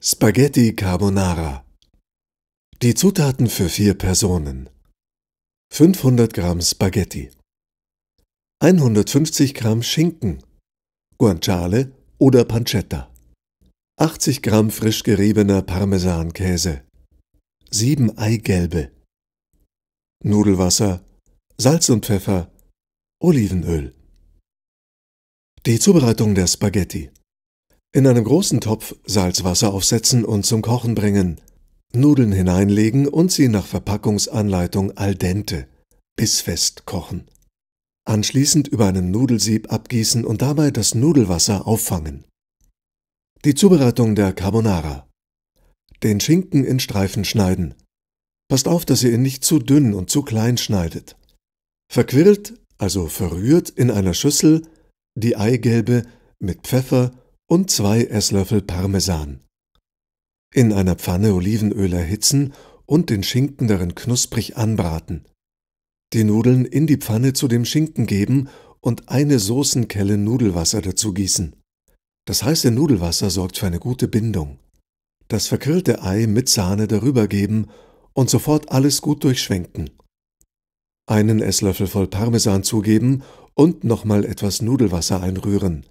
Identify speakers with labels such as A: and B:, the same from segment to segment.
A: Spaghetti Carbonara Die Zutaten für vier Personen 500 Gramm Spaghetti 150 Gramm Schinken Guanciale oder Pancetta 80 Gramm frisch geriebener Parmesankäse 7 Eigelbe Nudelwasser Salz und Pfeffer Olivenöl Die Zubereitung der Spaghetti in einem großen Topf Salzwasser aufsetzen und zum Kochen bringen. Nudeln hineinlegen und sie nach Verpackungsanleitung al dente, bissfest kochen. Anschließend über einen Nudelsieb abgießen und dabei das Nudelwasser auffangen. Die Zubereitung der Carbonara. Den Schinken in Streifen schneiden. Passt auf, dass ihr ihn nicht zu dünn und zu klein schneidet. Verquirlt, also verrührt in einer Schüssel, die Eigelbe mit Pfeffer, und zwei Esslöffel Parmesan. In einer Pfanne Olivenöl erhitzen und den Schinken darin knusprig anbraten. Die Nudeln in die Pfanne zu dem Schinken geben und eine Soßenkelle Nudelwasser dazu gießen. Das heiße Nudelwasser sorgt für eine gute Bindung. Das verkrillte Ei mit Sahne darüber geben und sofort alles gut durchschwenken. Einen Esslöffel voll Parmesan zugeben und nochmal etwas Nudelwasser einrühren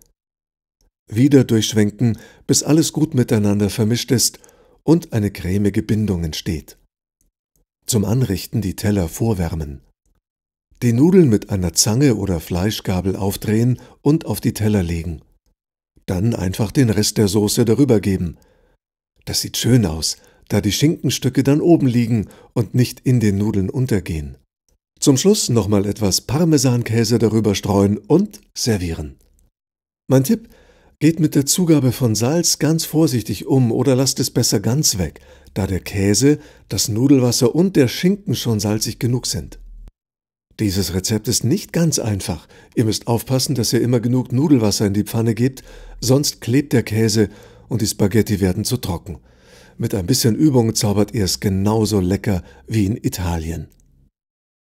A: wieder durchschwenken, bis alles gut miteinander vermischt ist und eine cremige Bindung entsteht. Zum Anrichten die Teller vorwärmen. Die Nudeln mit einer Zange oder Fleischgabel aufdrehen und auf die Teller legen. Dann einfach den Rest der Soße darüber geben. Das sieht schön aus, da die Schinkenstücke dann oben liegen und nicht in den Nudeln untergehen. Zum Schluss nochmal etwas Parmesankäse darüber streuen und servieren. Mein Tipp, Geht mit der Zugabe von Salz ganz vorsichtig um oder lasst es besser ganz weg, da der Käse, das Nudelwasser und der Schinken schon salzig genug sind. Dieses Rezept ist nicht ganz einfach. Ihr müsst aufpassen, dass ihr immer genug Nudelwasser in die Pfanne gebt, sonst klebt der Käse und die Spaghetti werden zu trocken. Mit ein bisschen Übung zaubert ihr es genauso lecker wie in Italien.